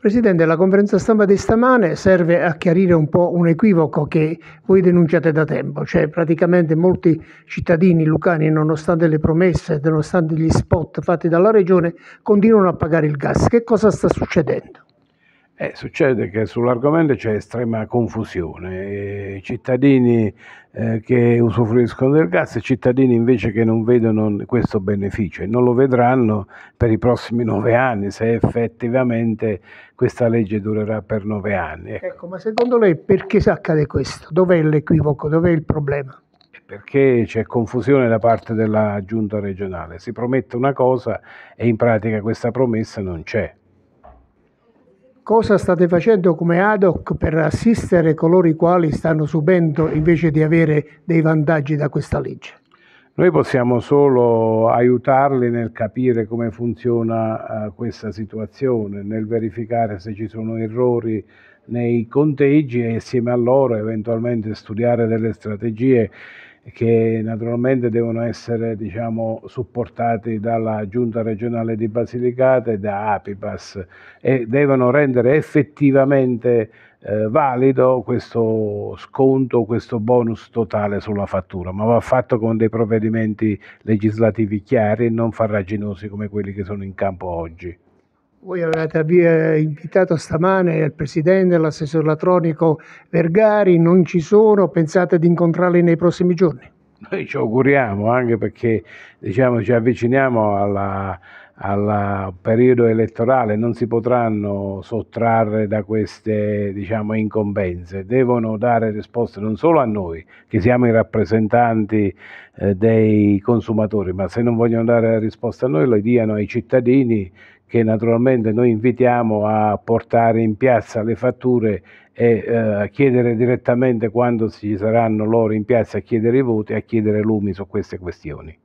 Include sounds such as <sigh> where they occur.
Presidente, la conferenza stampa di stamane serve a chiarire un po' un equivoco che voi denunciate da tempo, cioè praticamente molti cittadini lucani, nonostante le promesse, nonostante gli spot fatti dalla Regione, continuano a pagare il gas. Che cosa sta succedendo? Eh, succede che sull'argomento c'è estrema confusione, I cittadini eh, che usufruiscono del gas e cittadini invece che non vedono questo beneficio e non lo vedranno per i prossimi <laughs> nove anni se effettivamente questa legge durerà per nove anni. Ecco, ecco ma secondo lei perché si accade questo? Dov'è l'equivoco? Dov'è il problema? perché c'è confusione da parte della giunta regionale, si promette una cosa e in pratica questa promessa non c'è cosa state facendo come ad hoc per assistere coloro i quali stanno subendo invece di avere dei vantaggi da questa legge? Noi possiamo solo aiutarli nel capire come funziona uh, questa situazione, nel verificare se ci sono errori nei conteggi e insieme a loro eventualmente studiare delle strategie che naturalmente devono essere diciamo, supportati dalla Giunta regionale di Basilicata e da Apipas e devono rendere effettivamente eh, valido questo sconto, questo bonus totale sulla fattura, ma va fatto con dei provvedimenti legislativi chiari e non farraginosi come quelli che sono in campo oggi. Voi avete invitato stamane il presidente, l'assessore Latronico Vergari, non ci sono, pensate di incontrarli nei prossimi giorni? Noi ci auguriamo anche perché diciamo, ci avviciniamo al periodo elettorale, non si potranno sottrarre da queste diciamo, incombenze, devono dare risposte non solo a noi che siamo i rappresentanti eh, dei consumatori, ma se non vogliono dare risposte a noi le diano ai cittadini che naturalmente noi invitiamo a portare in piazza le fatture e eh, chiedere direttamente quando ci saranno loro in piazza a chiedere i voti, e a chiedere lumi su queste questioni.